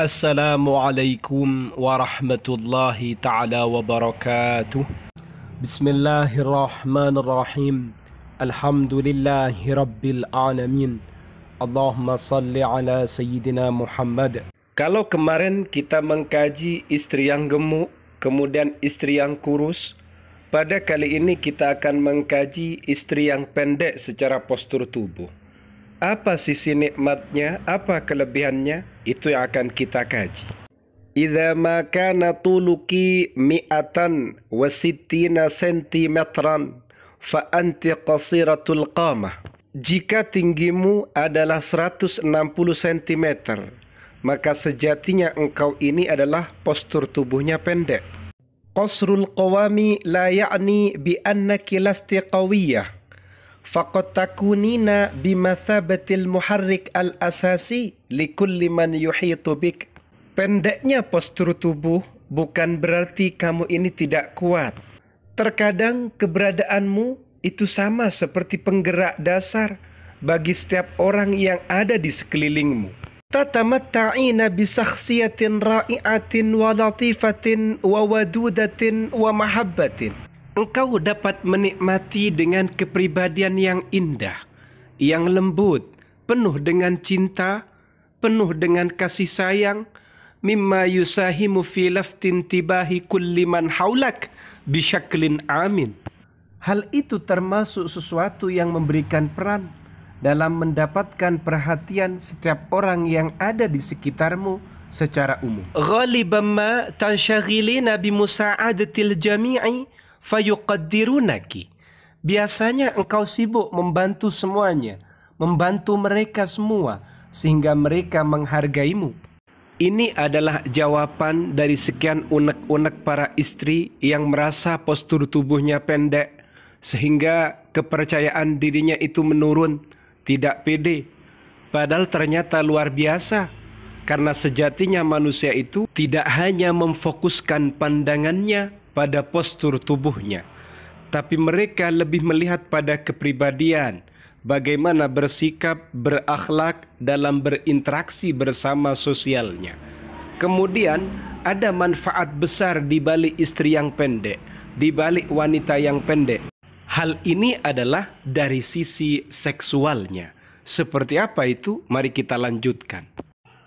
Assalamualaikum warahmatullahi taala wabarakatuh. Bismillahirrahmanirrahim. Alhamdulillahi alamin. Allahumma salli ala sayyidina Muhammad. Kalau kemarin kita mengkaji istri yang gemuk, kemudian istri yang kurus, pada kali ini kita akan mengkaji istri yang pendek secara postur tubuh apa sisi nikmatnya, apa kelebihannya, itu yang akan kita kaji. Idza ma kana tuluki mi'atan wa sittina sentimetran fa anti qasiratul qamah. Jika tinggimu adalah 160 cm, maka sejatinya engkau ini adalah postur tubuhnya pendek. Qasrul qawami la ya'ni bi annaki lasti qawiyah faqad takunina bimathabatil muharrik al-asasi li kulli man yuhitu Pendeknya postur tubuh bukan berarti kamu ini tidak kuat. Terkadang keberadaanmu itu sama seperti penggerak dasar bagi setiap orang yang ada di sekelilingmu. Tatamatta'ina bi shakhsiyatin ra'i'atin wa latifatin wa wadudatin wa mahabbatin. engkau dapat menikmati dengan kepribadian yang indah, yang lembut, penuh dengan cinta, penuh dengan kasih sayang, mimma yusahimu fi laftin tibahi kulli man haulak bisyaklin amin. Hal itu termasuk sesuatu yang memberikan peran dalam mendapatkan perhatian setiap orang yang ada di sekitarmu secara umum. Ghaliban ma bi musa'adatil jami'i fayuqaddirunaki. Biasanya engkau sibuk membantu semuanya, membantu mereka semua sehingga mereka menghargaimu. Ini adalah jawaban dari sekian unek-unek para istri yang merasa postur tubuhnya pendek sehingga kepercayaan dirinya itu menurun, tidak pede. Padahal ternyata luar biasa karena sejatinya manusia itu tidak hanya memfokuskan pandangannya pada postur tubuhnya, tapi mereka lebih melihat pada kepribadian, bagaimana bersikap, berakhlak dalam berinteraksi bersama sosialnya. Kemudian, ada manfaat besar di balik istri yang pendek, di balik wanita yang pendek. Hal ini adalah dari sisi seksualnya. Seperti apa itu? Mari kita lanjutkan.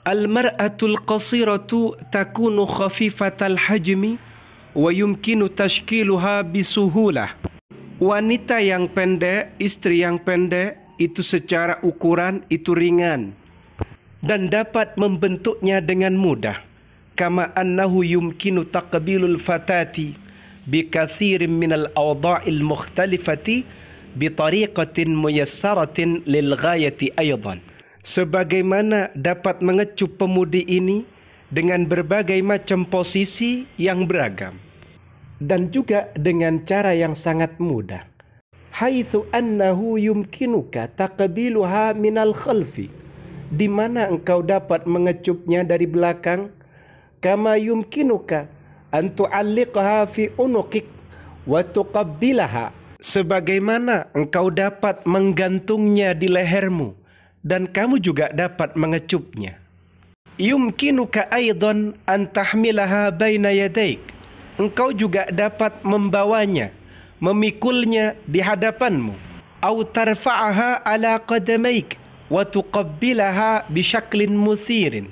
Al-mar'atul qasiratu takunu khafifatal hajmi wayumkinu tashkiluha bisuhulah. Wanita yang pendek, istri yang pendek, itu secara ukuran itu ringan dan dapat membentuknya dengan mudah. Kama annahu yumkinu taqbilul fatati bikathirin minal awda'il mukhtalifati bitariqatin muyassaratin lilghayati aydan. Sebagaimana dapat mengecup pemudi ini, dengan berbagai macam posisi yang beragam dan juga dengan cara yang sangat mudah. Haitsu annahu yumkinuka taqbiluha minal khalfi di mana engkau dapat mengecupnya dari belakang kama yumkinuka an tu'alliqaha fi unuqik wa tuqabbilaha sebagaimana engkau dapat menggantungnya di lehermu dan kamu juga dapat mengecupnya yumkinuka aidan an tahmilaha baina yadaik. Engkau juga dapat membawanya, memikulnya di hadapanmu. Au tarfa'aha ala qadamaik wa tuqabbilaha bisyaklin musirin.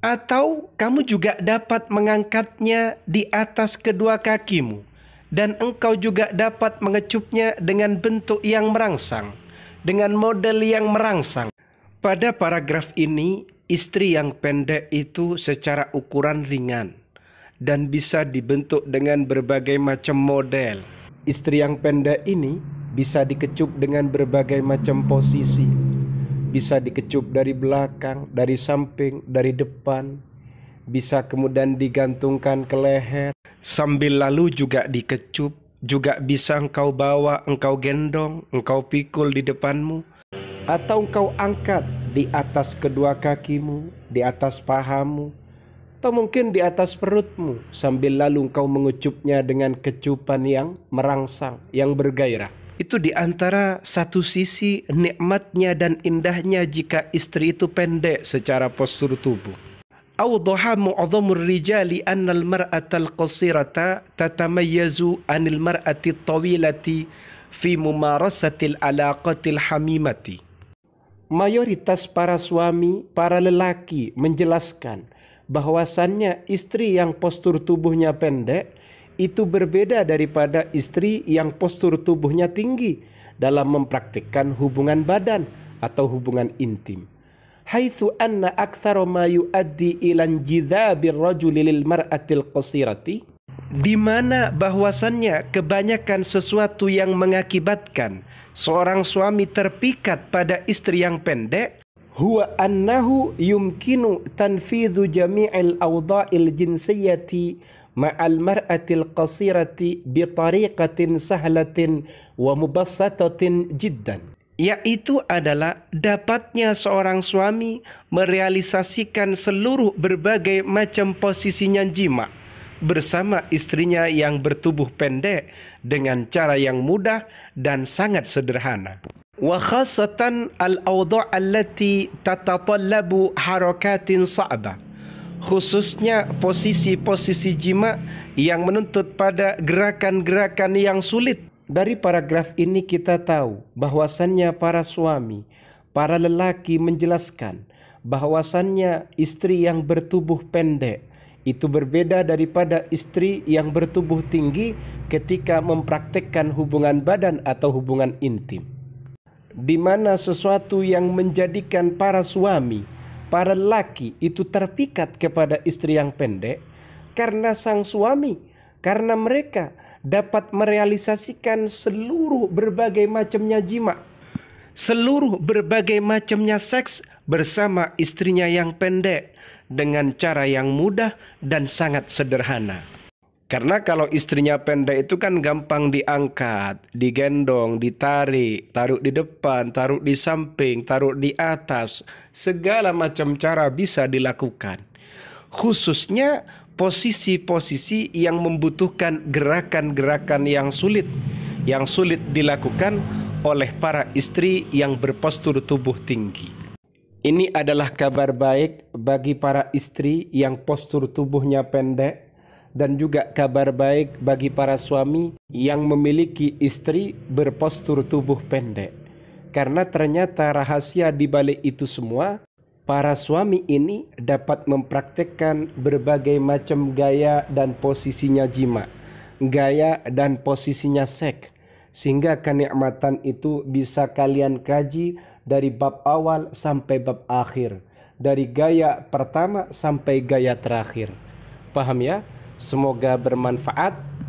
Atau kamu juga dapat mengangkatnya di atas kedua kakimu dan engkau juga dapat mengecupnya dengan bentuk yang merangsang, dengan model yang merangsang. Pada paragraf ini Istri yang pendek itu secara ukuran ringan dan bisa dibentuk dengan berbagai macam model. Istri yang pendek ini bisa dikecup dengan berbagai macam posisi. Bisa dikecup dari belakang, dari samping, dari depan. Bisa kemudian digantungkan ke leher. Sambil lalu juga dikecup, juga bisa engkau bawa, engkau gendong, engkau pikul di depanmu. Atau engkau angkat di atas kedua kakimu, di atas pahamu, atau mungkin di atas perutmu sambil lalu engkau mengecupnya dengan kecupan yang merangsang, yang bergairah. Itu di antara satu sisi nikmatnya dan indahnya jika istri itu pendek secara postur tubuh. Awdaha mu'adhamur rijali annal mar'atal qasirata tatamayyazu anil mar'ati tawilati fi mumarasatil alaqatil hamimati mayoritas para suami, para lelaki menjelaskan bahwasannya istri yang postur tubuhnya pendek itu berbeda daripada istri yang postur tubuhnya tinggi dalam mempraktikkan hubungan badan atau hubungan intim. Haitsu anna aktsara ma yuaddi ilan jidhabir rajuli lil mar'atil qasirati di mana bahwasannya kebanyakan sesuatu yang mengakibatkan seorang suami terpikat pada istri yang pendek huwa annahu yumkinu tanfidhu jami'il awdha'il ma'al mar'atil qasirati bi tariqatin sahlatin wa mubassatatin jiddan yaitu adalah dapatnya seorang suami merealisasikan seluruh berbagai macam posisinya jima' bersama istrinya yang bertubuh pendek dengan cara yang mudah dan sangat sederhana. وخاصة الأوضاع التي تتطلب حركات صعبة khususnya posisi-posisi jima yang menuntut pada gerakan-gerakan yang sulit. Dari paragraf ini kita tahu bahwasannya para suami, para lelaki menjelaskan bahwasannya istri yang bertubuh pendek itu berbeda daripada istri yang bertubuh tinggi ketika mempraktekkan hubungan badan atau hubungan intim. Di mana sesuatu yang menjadikan para suami, para laki itu terpikat kepada istri yang pendek karena sang suami, karena mereka dapat merealisasikan seluruh berbagai macamnya jimat seluruh berbagai macamnya seks bersama istrinya yang pendek dengan cara yang mudah dan sangat sederhana. Karena kalau istrinya pendek itu kan gampang diangkat, digendong, ditarik, taruh di depan, taruh di samping, taruh di atas. Segala macam cara bisa dilakukan. Khususnya posisi-posisi yang membutuhkan gerakan-gerakan yang sulit. Yang sulit dilakukan oleh para istri yang berpostur tubuh tinggi. Ini adalah kabar baik bagi para istri yang postur tubuhnya pendek dan juga kabar baik bagi para suami yang memiliki istri berpostur tubuh pendek. Karena ternyata rahasia di balik itu semua para suami ini dapat mempraktekkan berbagai macam gaya dan posisinya jima, gaya dan posisinya seks, sehingga kenikmatan itu bisa kalian kaji dari bab awal sampai bab akhir, dari gaya pertama sampai gaya terakhir. Paham ya? Semoga bermanfaat.